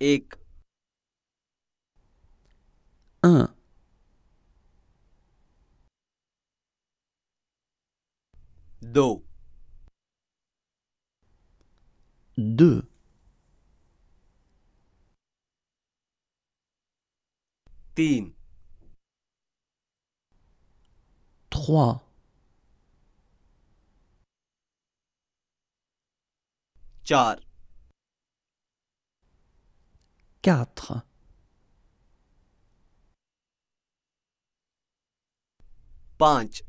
1 un दो deux तीन trois quatre Punch.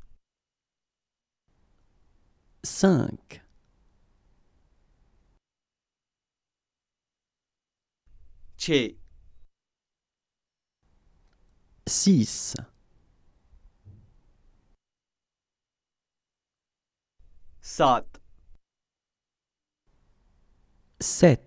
cinq six Sat. sept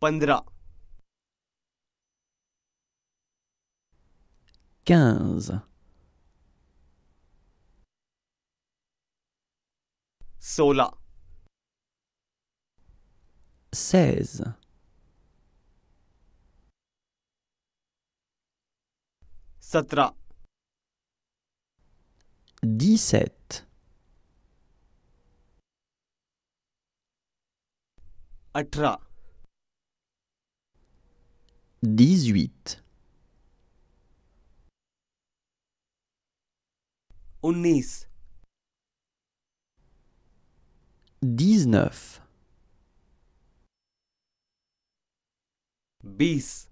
15 15 16 16 17 17 18 18 19 19 20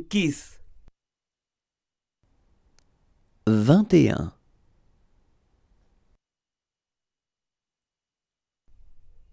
20 21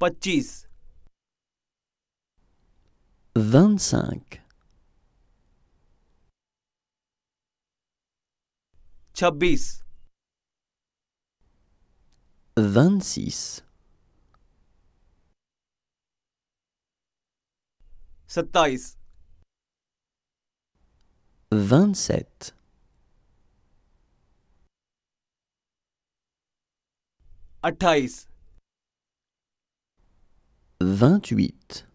पच्चीस छब्बीस वंशीस सत्ताईस वंशत अट्ठाईस 28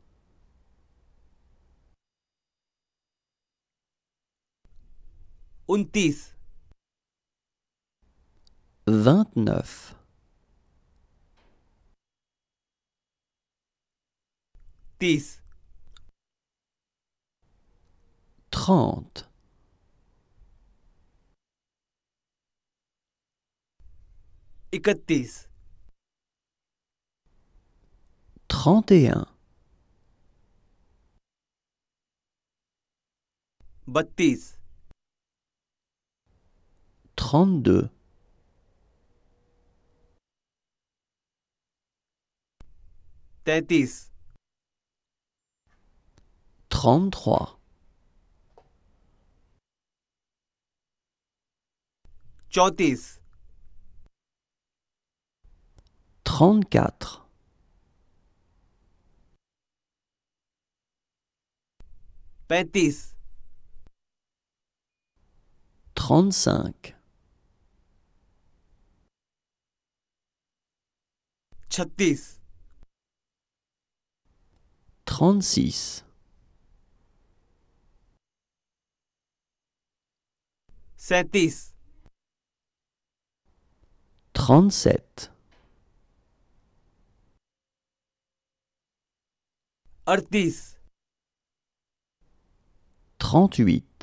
29 29 10 30 31 31 32 32 33 33 34 35 trente-cinq, Chatis trente-six, trente-huit.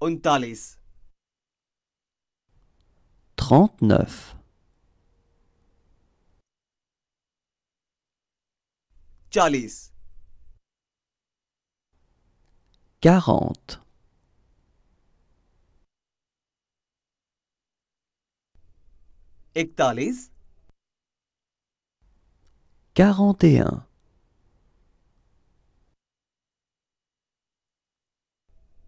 Untalis. Trente-neuf. Chalis. Quarante. Thalys. Quarante et un.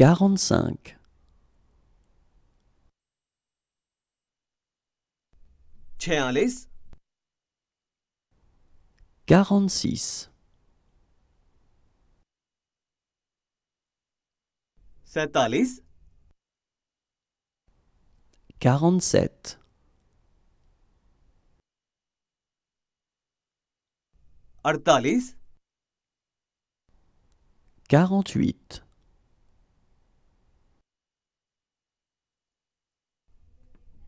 45 46 47 47 48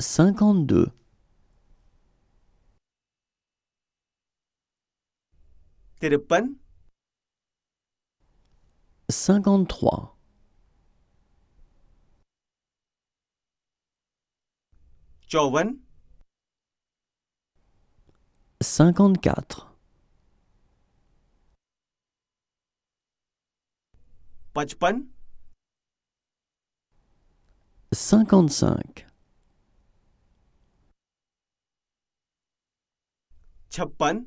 cinquante-deux. Trépan. Cinquante-trois. Chauvan. Cinquante-quatre. Pachpan. Cinquante-cinq. 56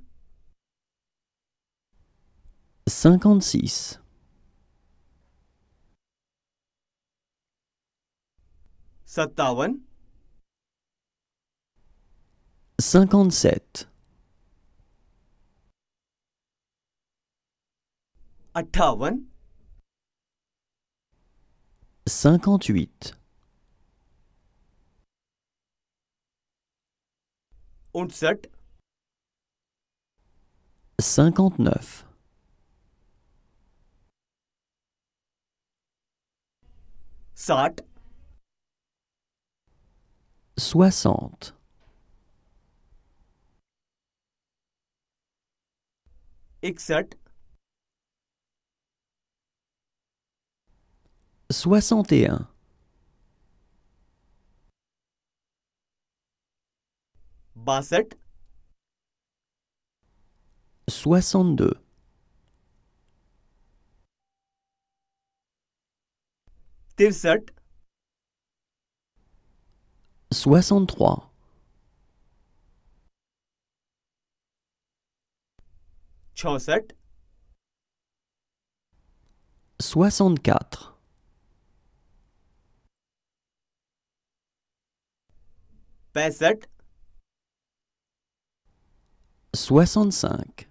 57 57 58 58 59 cinquante-neuf. 60 Soixante. 61 Soixante et un soixante-deux. Tirset. Soixante-trois. chausset. Soixante-quatre. Soixante-cinq.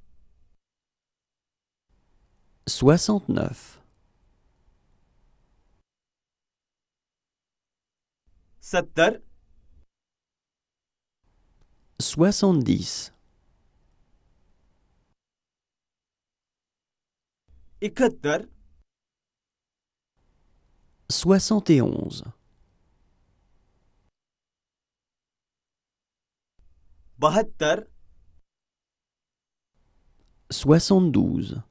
69 70 70 71 72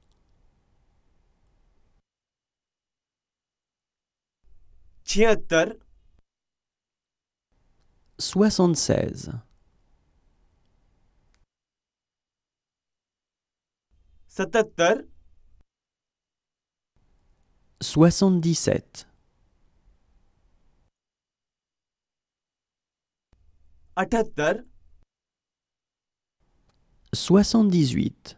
soixante-seize, Satatar. soixante-dix-sept, soixante-dix-huit,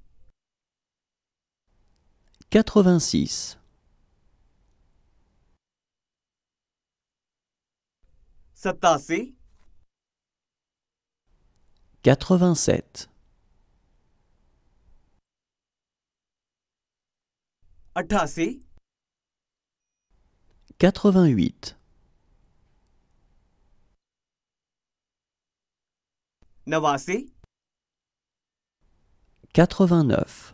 quatre-vingt-six. Satassé. Quatre-vingt-sept. huit Quatre-vingt-huit. Quatre-vingt-neuf.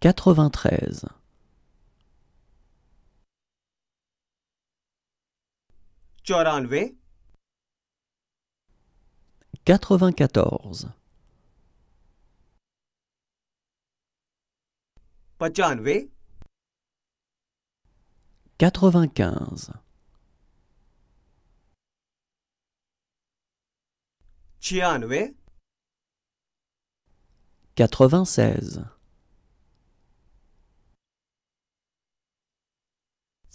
93 94 94 95 96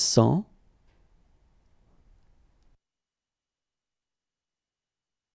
100